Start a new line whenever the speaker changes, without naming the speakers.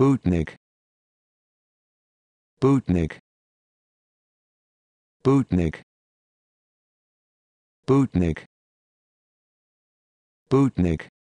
Bootnik Bootnik Bootnik Bootnik Bootnik